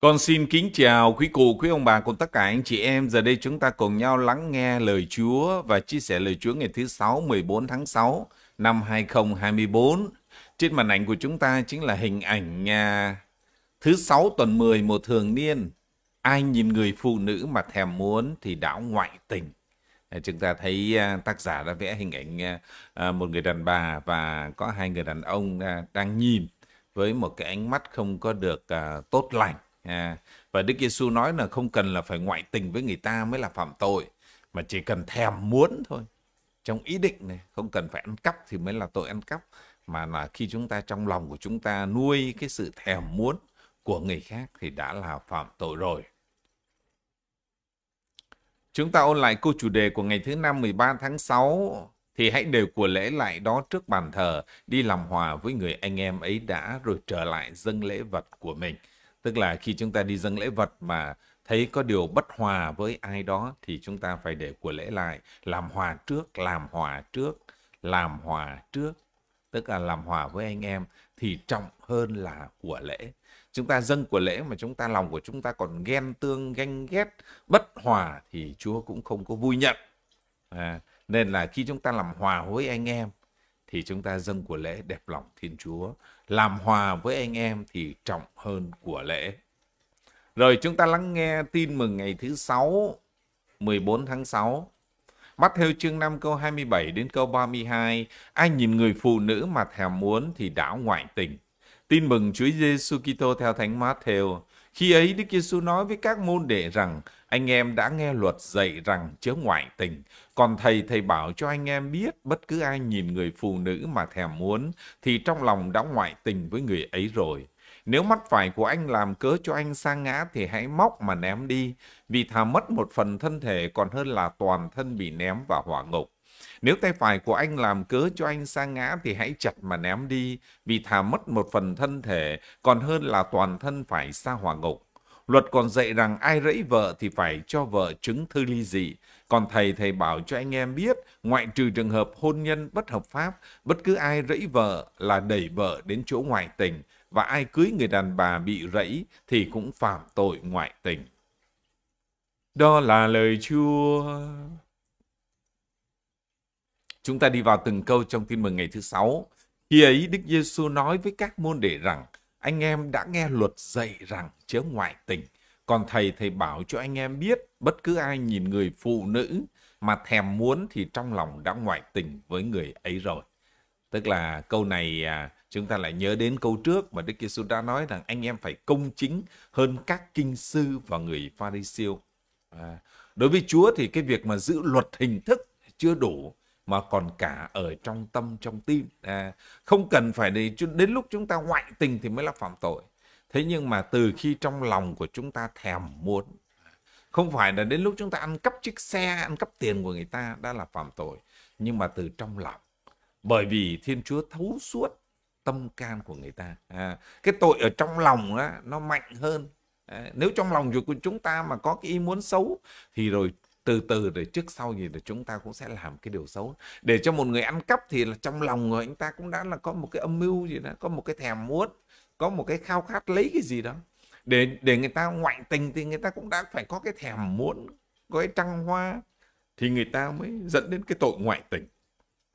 Con xin kính chào quý cụ, quý ông bà cùng tất cả anh chị em. Giờ đây chúng ta cùng nhau lắng nghe lời Chúa và chia sẻ lời Chúa ngày thứ sáu 14 tháng 6 năm 2024. Trên màn ảnh của chúng ta chính là hình ảnh nhà thứ sáu tuần 10 một thường niên. Ai nhìn người phụ nữ mà thèm muốn thì đảo ngoại tình. À, chúng ta thấy à, tác giả đã vẽ hình ảnh à, một người đàn bà và có hai người đàn ông đang nhìn với một cái ánh mắt không có được tốt lành À, và Đức Giêsu nói là không cần là phải ngoại tình với người ta mới là phạm tội, mà chỉ cần thèm muốn thôi. Trong ý định này, không cần phải ăn cắp thì mới là tội ăn cắp, mà là khi chúng ta trong lòng của chúng ta nuôi cái sự thèm muốn của người khác thì đã là phạm tội rồi. Chúng ta ôn lại câu chủ đề của ngày thứ năm 13 tháng 6 thì hãy đều của lễ lại đó trước bàn thờ, đi làm hòa với người anh em ấy đã rồi trở lại dâng lễ vật của mình. Tức là khi chúng ta đi dâng lễ vật mà thấy có điều bất hòa với ai đó thì chúng ta phải để của lễ lại, làm hòa trước, làm hòa trước, làm hòa trước. Tức là làm hòa với anh em thì trọng hơn là của lễ. Chúng ta dâng của lễ mà chúng ta lòng của chúng ta còn ghen tương, ganh ghét, bất hòa thì Chúa cũng không có vui nhận. À, nên là khi chúng ta làm hòa với anh em thì chúng ta dâng của lễ đẹp lòng Thiên Chúa. Làm hòa với anh em thì trọng hơn của lễ. Rồi chúng ta lắng nghe tin mừng ngày thứ 6, 14 tháng 6. bắt theo chương 5 câu 27 đến câu 32, ai nhìn người phụ nữ mà thèm muốn thì đảo ngoại tình. Tin mừng Chúa Giêsu Kitô theo Thánh Matthew. Khi ấy Đức Giêsu nói với các môn đệ rằng, anh em đã nghe luật dạy rằng chớ ngoại tình, còn thầy thầy bảo cho anh em biết bất cứ ai nhìn người phụ nữ mà thèm muốn thì trong lòng đã ngoại tình với người ấy rồi. Nếu mắt phải của anh làm cớ cho anh sa ngã thì hãy móc mà ném đi, vì thà mất một phần thân thể còn hơn là toàn thân bị ném vào hỏa ngục. Nếu tay phải của anh làm cớ cho anh sa ngã thì hãy chặt mà ném đi, vì thà mất một phần thân thể còn hơn là toàn thân phải xa hỏa ngục. Luật còn dạy rằng ai rẫy vợ thì phải cho vợ chứng thư ly dị, còn thầy thầy bảo cho anh em biết, ngoại trừ trường hợp hôn nhân bất hợp pháp, bất cứ ai rẫy vợ là đẩy vợ đến chỗ ngoại tình, và ai cưới người đàn bà bị rẫy thì cũng phạm tội ngoại tình. Đó là lời Chúa. Chúng ta đi vào từng câu trong tin mừng ngày thứ sáu. Khi ấy Đức Giêsu nói với các môn đệ rằng, anh em đã nghe luật dạy rằng chớ ngoại tình. Còn thầy thầy bảo cho anh em biết bất cứ ai nhìn người phụ nữ mà thèm muốn thì trong lòng đã ngoại tình với người ấy rồi. Tức là câu này à, chúng ta lại nhớ đến câu trước mà Đức Giêsu đã nói rằng anh em phải công chính hơn các kinh sư và người pha ri siêu à, đối với Chúa thì cái việc mà giữ luật hình thức chưa đủ mà còn cả ở trong tâm trong tim à, không cần phải để đến lúc chúng ta ngoại tình thì mới là phạm tội Thế nhưng mà từ khi trong lòng của chúng ta thèm muốn, không phải là đến lúc chúng ta ăn cắp chiếc xe, ăn cắp tiền của người ta đã là phạm tội, nhưng mà từ trong lòng. Bởi vì Thiên Chúa thấu suốt tâm can của người ta. À, cái tội ở trong lòng á nó mạnh hơn. À, nếu trong lòng của chúng ta mà có cái ý muốn xấu thì rồi từ từ rồi trước sau gì là chúng ta cũng sẽ làm cái điều xấu để cho một người ăn cắp thì là trong lòng người anh ta cũng đã là có một cái âm mưu gì đó có một cái thèm muốn có một cái khao khát lấy cái gì đó để để người ta ngoại tình thì người ta cũng đã phải có cái thèm muốn có cái trăng hoa thì người ta mới dẫn đến cái tội ngoại tình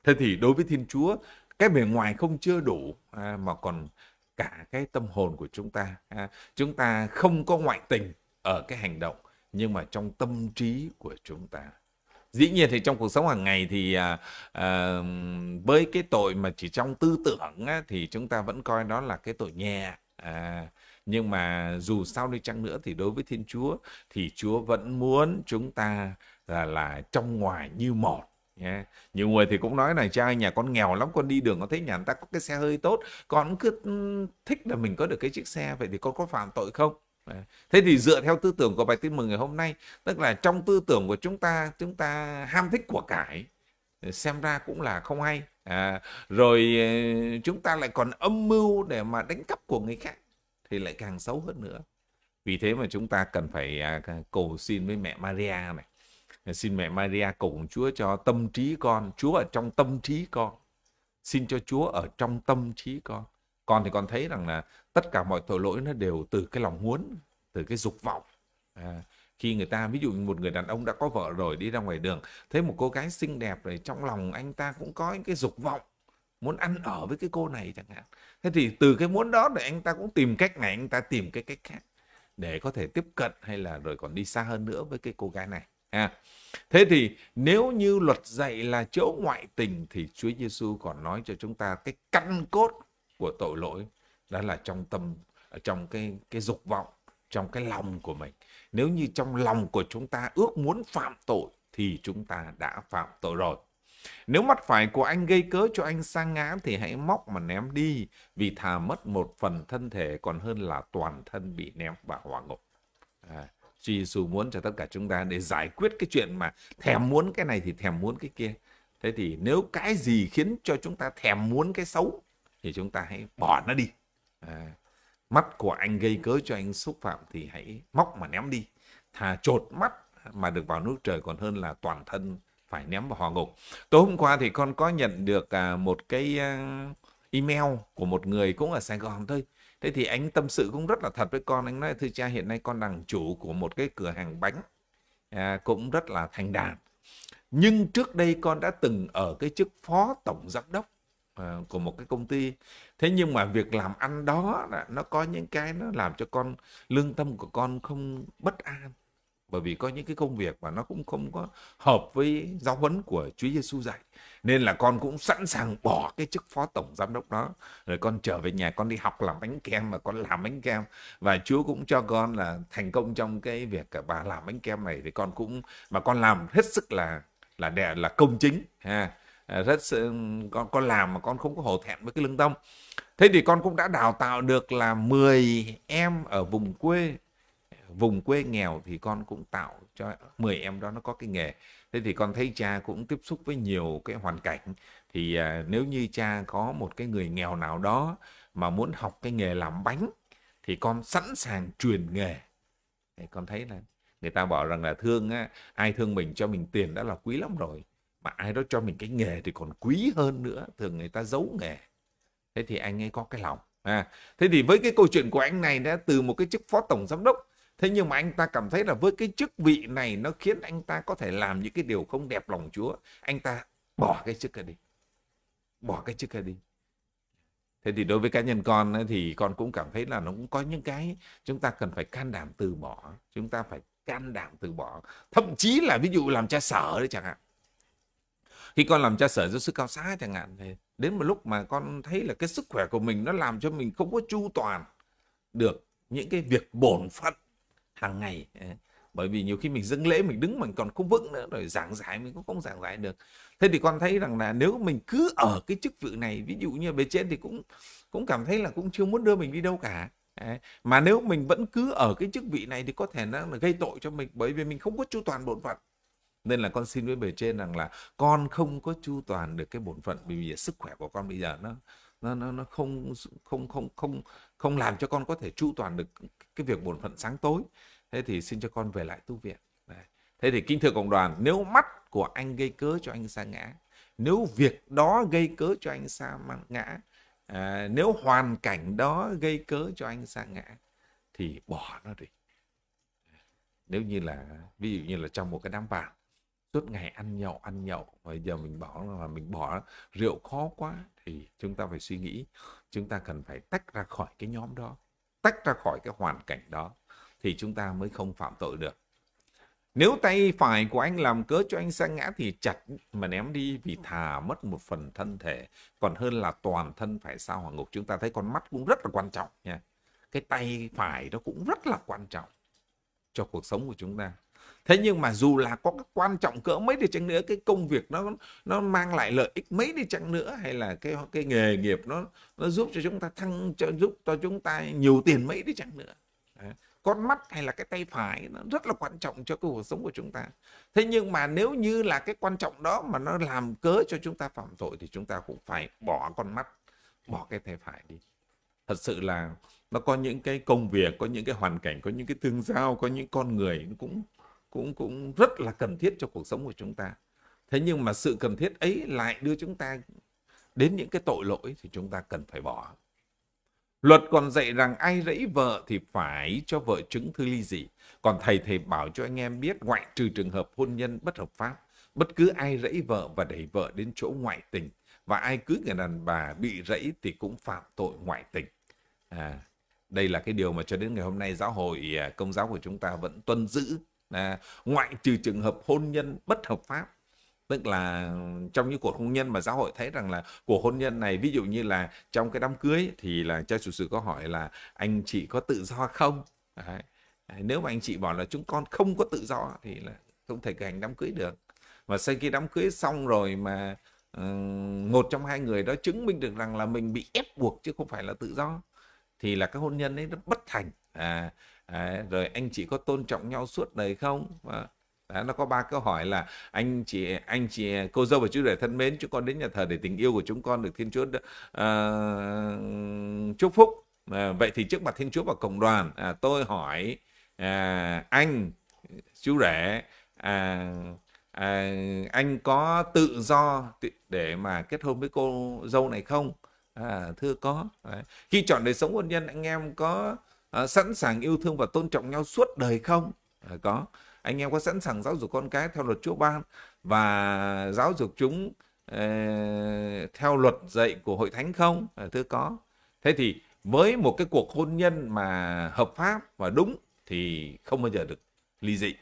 thế thì đối với thiên chúa cái bề ngoài không chưa đủ à, mà còn cả cái tâm hồn của chúng ta à, chúng ta không có ngoại tình ở cái hành động nhưng mà trong tâm trí của chúng ta dĩ nhiên thì trong cuộc sống hàng ngày thì à, à, với cái tội mà chỉ trong tư tưởng á, thì chúng ta vẫn coi đó là cái tội nhẹ à, nhưng mà dù sao đi chăng nữa thì đối với thiên chúa thì chúa vẫn muốn chúng ta là là trong ngoài như một Yeah. Nhiều người thì cũng nói là cha nhà con nghèo lắm con đi đường con thấy nhà người ta có cái xe hơi tốt con cứ thích là mình có được cái chiếc xe vậy thì con có phạm tội không Thế thì dựa theo tư tưởng của bài tin mừng ngày hôm nay, tức là trong tư tưởng của chúng ta, chúng ta ham thích của cải, xem ra cũng là không hay. À, rồi ờ, chúng ta lại còn âm mưu để mà đánh cắp của người khác, thì lại càng xấu hơn nữa. Vì thế mà chúng ta cần phải à, cầu xin với mẹ Maria này. Xin mẹ Maria cùng Chúa cho tâm trí con, Chúa ở trong tâm trí con. Xin cho Chúa ở trong tâm trí con con thì con thấy rằng là tất cả mọi tội lỗi nó đều từ cái lòng muốn từ cái dục vọng à, khi người ta ví dụ một người đàn ông đã có vợ rồi đi ra ngoài đường thấy một cô gái xinh đẹp rồi trong lòng anh ta cũng có những cái dục vọng muốn ăn ở với cái cô này chẳng hạn thế thì từ cái muốn đó để anh ta cũng tìm cách này anh ta tìm cái cách khác để có thể tiếp cận hay là rồi còn đi xa hơn nữa với cái cô gái này à. thế thì nếu như luật dạy là chỗ ngoại tình thì Chúa Giêsu còn nói cho chúng ta cái căn cốt của tội lỗi đó là trong tâm trong cái cái dục vọng trong cái lòng của mình nếu như trong lòng của chúng ta ước muốn phạm tội thì chúng ta đã phạm tội rồi nếu mắt phải của anh gây cớ cho anh sa ngã thì hãy móc mà ném đi vì thà mất một phần thân thể còn hơn là toàn thân bị ném vào hỏa ngục à, dù muốn cho tất cả chúng ta để giải quyết cái chuyện mà thèm muốn cái này thì thèm muốn cái kia thế thì nếu cái gì khiến cho chúng ta thèm muốn cái xấu thì chúng ta hãy bỏ nó đi à, mắt của anh gây cớ cho anh xúc phạm thì hãy móc mà ném đi thà trột mắt mà được vào nước trời còn hơn là toàn thân phải ném vào hỏa ngục tối hôm qua thì con có nhận được à, một cái à, email của một người cũng ở sài gòn thôi thế thì anh tâm sự cũng rất là thật với con anh nói thưa cha hiện nay con đang chủ của một cái cửa hàng bánh à, cũng rất là thành đạt nhưng trước đây con đã từng ở cái chức phó tổng giám đốc Ờ, của một cái công ty thế nhưng mà việc làm ăn đó nó có những cái nó làm cho con lương tâm của con không bất an bởi vì có những cái công việc mà nó cũng không có hợp với giáo huấn của Chúa Giêsu dạy nên là con cũng sẵn sàng bỏ cái chức phó tổng giám đốc đó rồi con trở về nhà con đi học làm bánh kem mà con làm bánh kem và Chúa cũng cho con là thành công trong cái việc cả bà làm bánh kem này thì con cũng mà con làm hết sức là là đẻ là công chính ha Ờ, rất ừ, con con làm mà con không có hổ thẹn với cái lương tâm thế thì con cũng đã đào tạo được là 10 em ở vùng quê vùng quê nghèo thì con cũng tạo cho 10 em đó nó có cái nghề thế thì con thấy cha cũng tiếp xúc với nhiều cái hoàn cảnh thì à, nếu như cha có một cái người nghèo nào đó mà muốn học cái nghề làm bánh thì con sẵn sàng truyền nghề thì con thấy là người ta bảo rằng là thương á, ai thương mình cho mình tiền đã là quý lắm rồi mà ai đó cho mình cái nghề thì còn quý hơn nữa thường người ta giấu nghề thế thì anh ấy có cái lòng à thế thì với cái câu chuyện của anh này đã từ một cái chức phó tổng giám đốc thế nhưng mà anh ta cảm thấy là với cái chức vị này nó khiến anh ta có thể làm những cái điều không đẹp lòng chúa anh ta bỏ cái chức này đi bỏ cái chức này đi thế thì đối với cá nhân con ấy, thì con cũng cảm thấy là nó cũng có những cái chúng ta cần phải can đảm từ bỏ chúng ta phải can đảm từ bỏ thậm chí là ví dụ làm cha sở đấy chẳng hạn khi con làm cha sở giáo sư cao xá chẳng hạn thì đến một lúc mà con thấy là cái sức khỏe của mình nó làm cho mình không có chu toàn được những cái việc bổn phận hàng ngày bởi vì nhiều khi mình dâng lễ mình đứng mình còn không vững nữa rồi giảng giải mình cũng không giảng giải được thế thì con thấy rằng là nếu mình cứ ở cái chức vụ này ví dụ như bề trên thì cũng cũng cảm thấy là cũng chưa muốn đưa mình đi đâu cả mà nếu mình vẫn cứ ở cái chức vị này thì có thể nó là gây tội cho mình bởi vì mình không có chu toàn bổn phận nên là con xin với bề trên rằng là con không có chu toàn được cái bổn phận bởi vì sức khỏe của con bây giờ nó nó nó nó không không không không không làm cho con có thể chu toàn được cái việc bổn phận sáng tối thế thì xin cho con về lại tu viện Đấy. thế thì kính thưa cộng đoàn nếu mắt của anh gây cớ cho anh sa ngã nếu việc đó gây cớ cho anh sa ngã à, nếu hoàn cảnh đó gây cớ cho anh sa ngã thì bỏ nó đi nếu như là ví dụ như là trong một cái đám bạn suốt ngày ăn nhậu ăn nhậu và giờ mình bỏ là mình bỏ rượu khó quá thì chúng ta phải suy nghĩ chúng ta cần phải tách ra khỏi cái nhóm đó tách ra khỏi cái hoàn cảnh đó thì chúng ta mới không phạm tội được nếu tay phải của anh làm cớ cho anh sa ngã thì chặt mà ném đi vì thà mất một phần thân thể còn hơn là toàn thân phải sao hỏa ngục. Chúng ta thấy con mắt cũng rất là quan trọng nha. Cái tay phải nó cũng rất là quan trọng cho cuộc sống của chúng ta thế nhưng mà dù là có quan trọng cỡ mấy đi chăng nữa cái công việc nó nó mang lại lợi ích mấy đi chăng nữa hay là cái cái nghề nghiệp nó nó giúp cho chúng ta thăng cho giúp cho chúng ta nhiều tiền mấy đi chăng nữa Đấy. con mắt hay là cái tay phải nó rất là quan trọng cho cái cuộc sống của chúng ta thế nhưng mà nếu như là cái quan trọng đó mà nó làm cớ cho chúng ta phạm tội thì chúng ta cũng phải bỏ con mắt bỏ cái tay phải đi thật sự là nó có những cái công việc có những cái hoàn cảnh có những cái tương giao có những con người cũng cũng cũng rất là cần thiết cho cuộc sống của chúng ta thế nhưng mà sự cần thiết ấy lại đưa chúng ta đến những cái tội lỗi thì chúng ta cần phải bỏ luật còn dạy rằng ai rẫy vợ thì phải cho vợ chứng thư ly dị còn thầy thầy bảo cho anh em biết ngoại trừ trường hợp hôn nhân bất hợp pháp bất cứ ai rẫy vợ và đẩy vợ đến chỗ ngoại tình và ai cưới người đàn bà bị rẫy thì cũng phạm tội ngoại tình à đây là cái điều mà cho đến ngày hôm nay giáo hội à, công giáo của chúng ta vẫn tuân giữ à, ngoại trừ trường hợp hôn nhân bất hợp pháp tức là trong những cuộc hôn nhân mà xã hội thấy rằng là cuộc hôn nhân này ví dụ như là trong cái đám cưới thì là cha chủ sự có hỏi là anh chị có tự do không Đấy. nếu mà anh chị bảo là chúng con không có tự do thì là không thể cử hành đám cưới được và sau khi đám cưới xong rồi mà ờ, một trong hai người đó chứng minh được rằng là mình bị ép buộc chứ không phải là tự do thì là cái hôn nhân ấy nó bất thành à, Đấy, rồi anh chị có tôn trọng nhau suốt đời không và Đấy, nó có ba câu hỏi là anh chị anh chị cô dâu và chú rể thân mến chúng con đến nhà thờ để tình yêu của chúng con được thiên chúa uh, chúc phúc à, vậy thì trước mặt thiên chúa và cộng đoàn à, tôi hỏi à, anh chú rể à, à, anh có tự do để mà kết hôn với cô dâu này không à, thưa có Đấy. khi chọn đời sống hôn nhân anh em có Ờ, sẵn sàng yêu thương và tôn trọng nhau suốt đời không à, có anh em có sẵn sàng giáo dục con cái theo luật Chúa ban và giáo dục chúng eh, theo luật dạy của hội thánh không à, thưa có thế thì với một cái cuộc hôn nhân mà hợp pháp và đúng thì không bao giờ được ly dị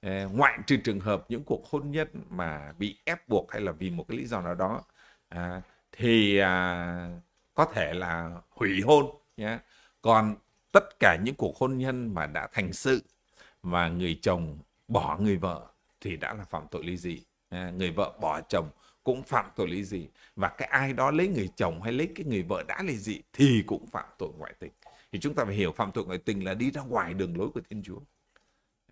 eh, ngoại trừ trường hợp những cuộc hôn nhân mà bị ép buộc hay là vì một cái lý do nào đó à, thì à, có thể là hủy hôn nhé còn tất cả những cuộc hôn nhân mà đã thành sự mà người chồng bỏ người vợ thì đã là phạm tội ly dị à, người vợ bỏ chồng cũng phạm tội ly dị và cái ai đó lấy người chồng hay lấy cái người vợ đã ly dị thì cũng phạm tội ngoại tình thì chúng ta phải hiểu phạm tội ngoại tình là đi ra ngoài đường lối của thiên chúa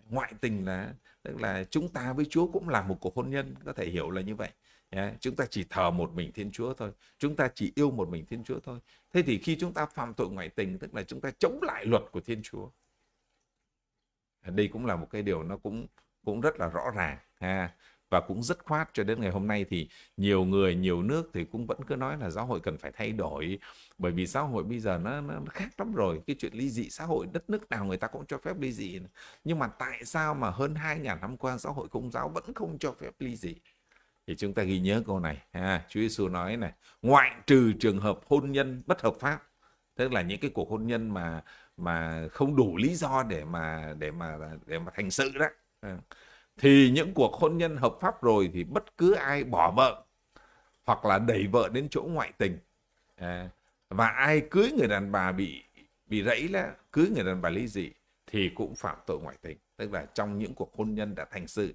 ngoại tình là tức là chúng ta với chúa cũng là một cuộc hôn nhân có thể hiểu là như vậy Yeah. Chúng ta chỉ thờ một mình Thiên Chúa thôi. Chúng ta chỉ yêu một mình Thiên Chúa thôi. Thế thì khi chúng ta phạm tội ngoại tình, tức là chúng ta chống lại luật của Thiên Chúa. Đây cũng là một cái điều nó cũng cũng rất là rõ ràng. Ha và cũng rất khoát cho đến ngày hôm nay thì nhiều người nhiều nước thì cũng vẫn cứ nói là giáo hội cần phải thay đổi bởi vì xã hội bây giờ nó, nó khác lắm rồi cái chuyện ly dị xã hội đất nước nào người ta cũng cho phép ly dị nhưng mà tại sao mà hơn 2.000 năm qua xã hội công giáo vẫn không cho phép ly dị thì chúng ta ghi nhớ câu này ha Chúa Giêsu nói này ngoại trừ trường hợp hôn nhân bất hợp pháp tức là những cái cuộc hôn nhân mà mà không đủ lý do để mà để mà để mà thành sự đó thì những cuộc hôn nhân hợp pháp rồi thì bất cứ ai bỏ vợ hoặc là đẩy vợ đến chỗ ngoại tình và ai cưới người đàn bà bị bị rẫy là cưới người đàn bà lý dị thì cũng phạm tội ngoại tình tức là trong những cuộc hôn nhân đã thành sự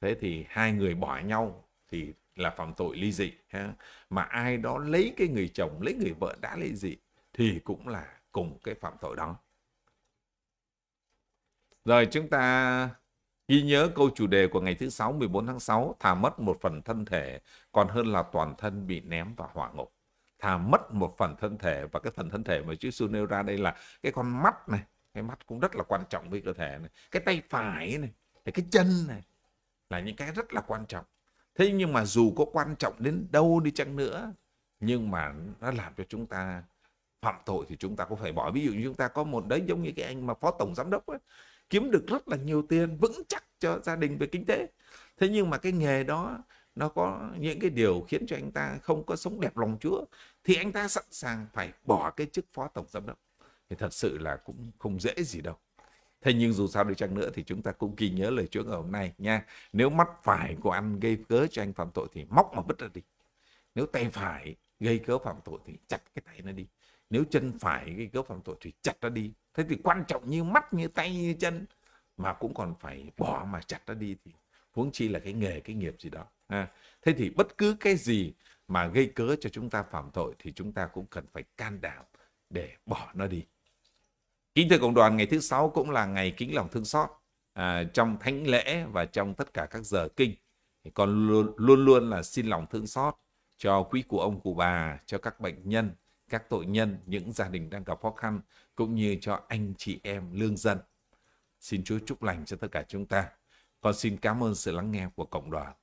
thế thì hai người bỏ nhau thì là phạm tội ly dị ha mà ai đó lấy cái người chồng lấy người vợ đã ly dị thì cũng là cùng cái phạm tội đó rồi chúng ta ghi nhớ câu chủ đề của ngày thứ sáu 14 tháng 6 thà mất một phần thân thể còn hơn là toàn thân bị ném vào hỏa ngục thà mất một phần thân thể và cái phần thân thể mà Chúa Giêsu nêu ra đây là cái con mắt này cái mắt cũng rất là quan trọng với cơ thể này cái tay phải này cái chân này là những cái rất là quan trọng Thế nhưng mà dù có quan trọng đến đâu đi chăng nữa, nhưng mà nó làm cho chúng ta phạm tội thì chúng ta cũng phải bỏ. Ví dụ như chúng ta có một đấy giống như cái anh mà phó tổng giám đốc ấy, kiếm được rất là nhiều tiền vững chắc cho gia đình về kinh tế. Thế nhưng mà cái nghề đó nó có những cái điều khiến cho anh ta không có sống đẹp lòng Chúa thì anh ta sẵn sàng phải bỏ cái chức phó tổng giám đốc. Thì thật sự là cũng không dễ gì đâu. Thế nhưng dù sao đi chăng nữa thì chúng ta cũng ghi nhớ lời Chúa ngày hôm nay nha. Nếu mắt phải của anh gây cớ cho anh phạm tội thì móc mà vứt ra đi. Nếu tay phải gây cớ phạm tội thì chặt cái tay nó đi. Nếu chân phải gây cớ phạm tội thì chặt nó đi. Thế thì quan trọng như mắt, như tay, như chân mà cũng còn phải bỏ mà chặt nó đi thì huống chi là cái nghề, cái nghiệp gì đó. À, thế thì bất cứ cái gì mà gây cớ cho chúng ta phạm tội thì chúng ta cũng cần phải can đảm để bỏ nó đi. Kính thưa cộng đoàn, ngày thứ sáu cũng là ngày kính lòng thương xót à, trong thánh lễ và trong tất cả các giờ kinh. Thì con luôn, luôn luôn là xin lòng thương xót cho quý cụ ông cụ bà, cho các bệnh nhân, các tội nhân, những gia đình đang gặp khó khăn cũng như cho anh chị em lương dân. Xin Chúa chúc lành cho tất cả chúng ta. Con xin cảm ơn sự lắng nghe của cộng đoàn.